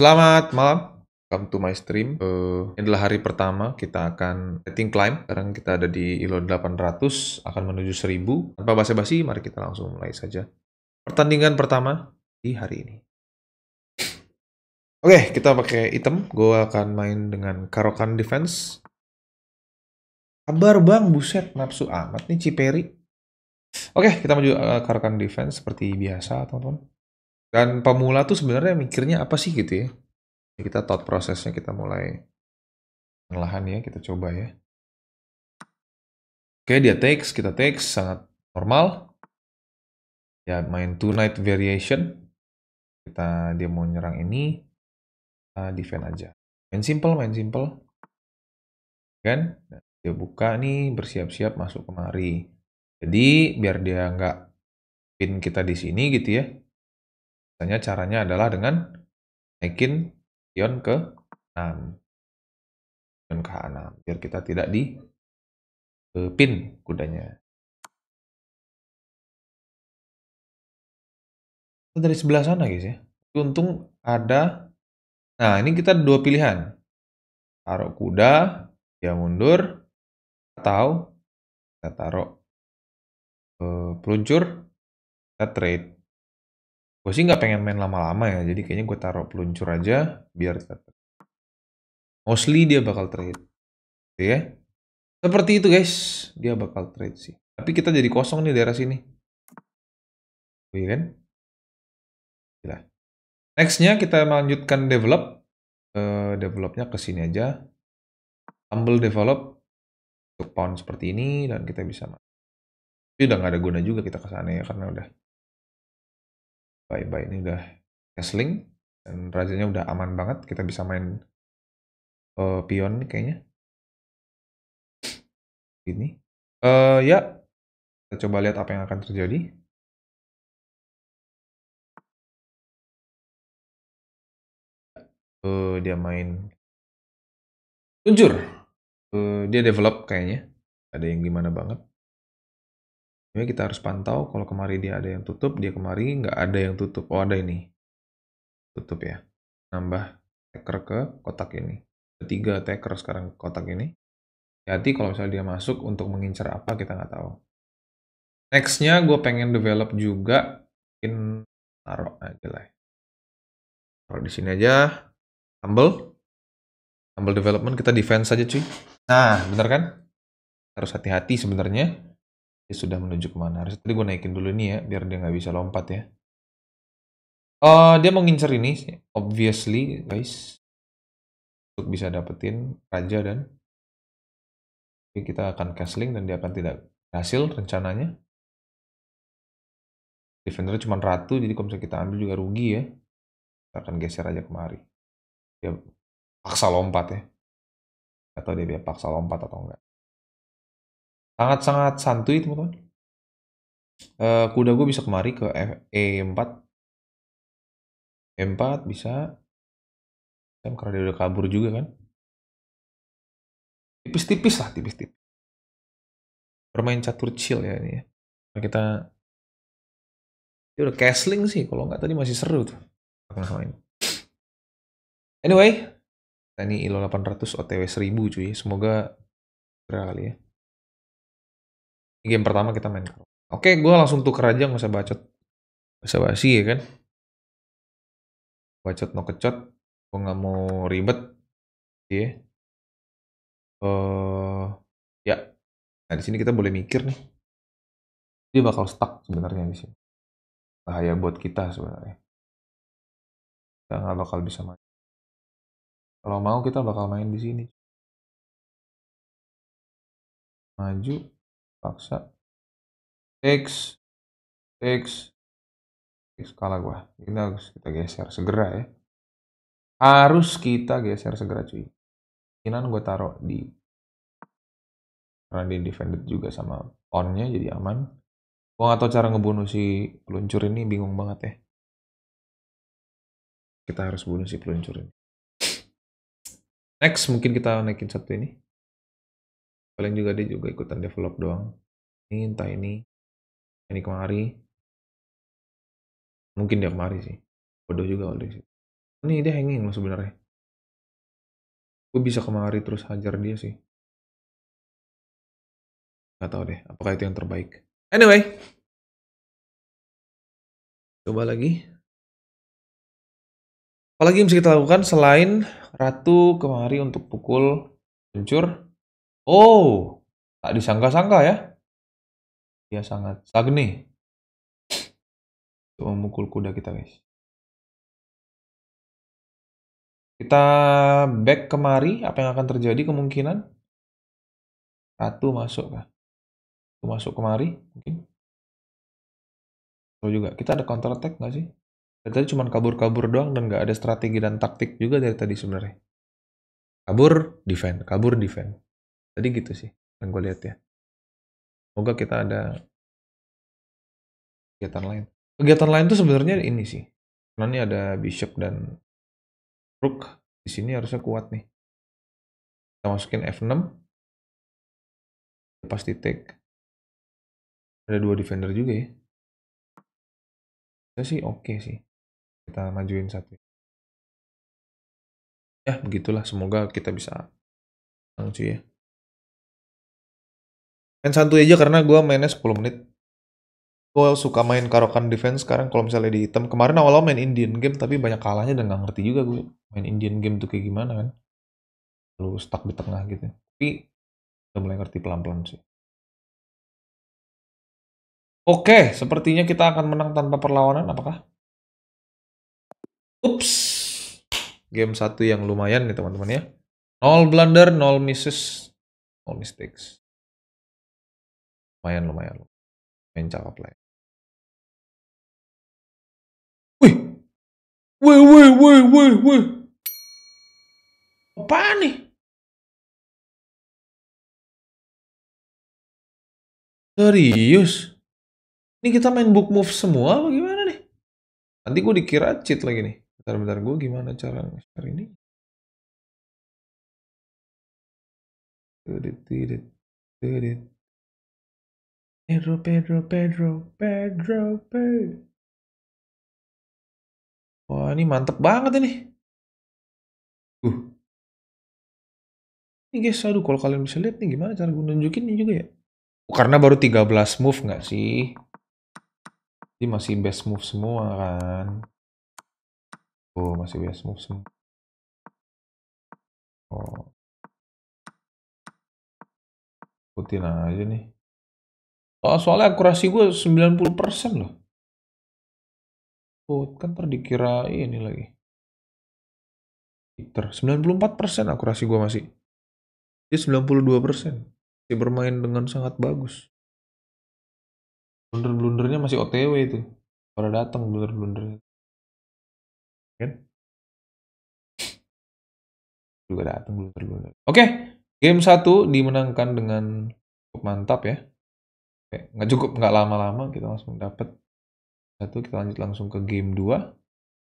Selamat malam. Welcome to my stream. Uh, ini adalah hari pertama kita akan setting climb. Sekarang kita ada di ILO 800, akan menuju 1000. Tanpa basa-basi, mari kita langsung mulai saja. Pertandingan pertama di hari ini. Oke, okay, kita pakai item. Gue akan main dengan Karokan Defense. Kabar bang, buset, nafsu amat nih Ciperi. Oke, okay, kita maju uh, Karokan Defense seperti biasa, teman-teman. Dan pemula tuh sebenarnya mikirnya apa sih gitu ya? ya kita thought prosesnya kita mulai perlahan ya, kita coba ya. Oke, dia takes, kita takes, sangat normal. Ya, main two night variation. Kita dia mau nyerang ini, kita defend aja. Main simple, main simple. Kan? dia buka nih, bersiap-siap masuk kemari. Jadi, biar dia nggak pin kita di sini gitu ya Misalnya caranya adalah dengan naikin ion ke 6. Ion ke 6 biar kita tidak di eh, pin kudanya. Dari sebelah sana guys ya. Untung ada Nah, ini kita dua pilihan. Taruh kuda, dia mundur, atau kita taruh eh, peluncur, kita trade. Gue sih nggak pengen main lama-lama ya, jadi kayaknya gue taruh peluncur aja biar tetap. Mostly dia bakal trade. Gitu ya. Seperti itu guys, dia bakal trade sih. Tapi kita jadi kosong nih daerah sini. Oh iya kan? Gila. Nextnya kita lanjutkan develop. Uh, developnya ke sini aja. Humble develop untuk pound seperti ini dan kita bisa. Tapi udah nggak ada guna juga kita ke ya karena udah bye-bye ini udah casling dan rajanya udah aman banget kita bisa main uh, pion kayaknya ini uh, ya kita coba lihat apa yang akan terjadi uh, dia main tunjur uh, dia develop kayaknya ada yang gimana banget ini kita harus pantau kalau kemari dia ada yang tutup, dia kemari nggak ada yang tutup. Oh ada ini. Tutup ya. Nambah taker ke kotak ini. Ketiga taker sekarang ke kotak ini. Jadi kalau misalnya dia masuk untuk mengincar apa kita nggak tahu. Nextnya gue pengen develop juga. Mungkin taruh aja lah. Ya. Taruh di sini aja. Humble. Humble development kita defense aja cuy. Nah bener kan? Harus hati-hati sebenarnya dia sudah menuju kemana? Harus tadi gue naikin dulu ini ya, biar dia nggak bisa lompat ya. Uh, dia mau ngincer ini, obviously guys. Untuk bisa dapetin raja dan Jadi kita akan castling dan dia akan tidak berhasil rencananya. Defender cuma ratu, jadi kalau misalnya kita ambil juga rugi ya. Kita akan geser aja kemari. Dia paksa lompat ya. Atau dia, dia paksa lompat atau enggak sangat-sangat santuy teman-teman. Uh, kuda gue bisa kemari ke F E4. E4 e bisa. Dan karena dia udah kabur juga kan. Tipis-tipis lah, tipis-tipis. Bermain catur chill ya ini ya. Kita dia udah castling sih, kalau nggak tadi masih seru tuh. Sama ini. Anyway, nah ini ILO 800 OTW 1000 cuy. Semoga kali ya game pertama kita main Oke, Oke, gue langsung tuker aja nggak usah bacot. Bisa basi ya kan? Bacot no kecot. Gue nggak mau ribet. Iya. Yeah. Uh, ya. Nah di sini kita boleh mikir nih. Dia bakal stuck sebenarnya di sini. Bahaya buat kita sebenarnya. Kita nggak bakal bisa main. Kalau mau kita bakal main di sini. Maju, paksa x x X kalah gua ini harus kita geser segera ya harus kita geser segera cuy kinan gue taruh di karena dia defended juga sama onnya jadi aman gue gak tau cara ngebunuh si peluncur ini bingung banget ya kita harus bunuh si peluncur ini next mungkin kita naikin satu ini paling juga dia juga ikutan develop doang ini entah ini ini kemari mungkin dia kemari sih bodoh juga kalau sih ini dia hanging loh sebenarnya gue bisa kemari terus hajar dia sih nggak tahu deh apakah itu yang terbaik anyway coba lagi apalagi yang bisa kita lakukan selain ratu kemari untuk pukul hancur Oh, tak disangka-sangka ya. Dia sangat sagni. untuk memukul kuda kita, guys. Kita back kemari, apa yang akan terjadi kemungkinan? satu masuk kah? Ratu masuk kemari, mungkin. Oh juga, kita ada counter attack nggak sih? Dari tadi cuma kabur-kabur doang dan nggak ada strategi dan taktik juga dari tadi sebenarnya. Kabur, defend, kabur, defend. Tadi gitu sih yang gue lihat ya. Semoga kita ada kegiatan lain. Kegiatan lain tuh sebenarnya ini sih. Karena ya ini ada bishop dan rook. Di sini harusnya kuat nih. Kita masukin F6. Pasti take. Ada dua defender juga ya. Saya sih oke okay sih. Kita majuin satu. Ya, begitulah. Semoga kita bisa langsung ya. Main santuy aja karena gue mainnya 10 menit. Gue suka main karokan defense sekarang kalau misalnya di item. Kemarin awal-awal main Indian game tapi banyak kalahnya dan gak ngerti juga gue main Indian game tuh kayak gimana kan. lu stuck di tengah gitu. Tapi udah mulai ngerti pelan-pelan sih. Oke, sepertinya kita akan menang tanpa perlawanan apakah? Ups. Game satu yang lumayan nih teman-teman ya. Nol blunder, nol misses, nol mistakes lumayan lumayan main cakep lah ya. wih wih wih wih wih wih apa nih serius ini kita main book move semua apa gimana nih nanti gue dikira cheat lagi nih bentar-bentar gue gimana cara nge-share ini Did it, did Pedro, Pedro, Pedro, Pedro, Pedro. Wah, ini mantep banget ini. Uh. Ini guys, aduh kalau kalian bisa lihat nih gimana cara gue nunjukin ini juga ya. Oh, karena baru 13 move nggak sih? Ini masih best move semua kan. Oh, masih best move semua. Oh. Putin aja nih. Oh, soalnya akurasi gue 90% loh. Oh, kan ntar dikira ini lagi. Peter, 94% akurasi gue masih. Dia 92%. Dia bermain dengan sangat bagus. Blunder-blundernya masih OTW itu. Pada datang blunder-blundernya. Kan? Juga datang blunder-blunder. Oke, okay. game 1 dimenangkan dengan cukup mantap ya nggak cukup nggak lama-lama kita langsung dapat satu kita lanjut langsung ke game 2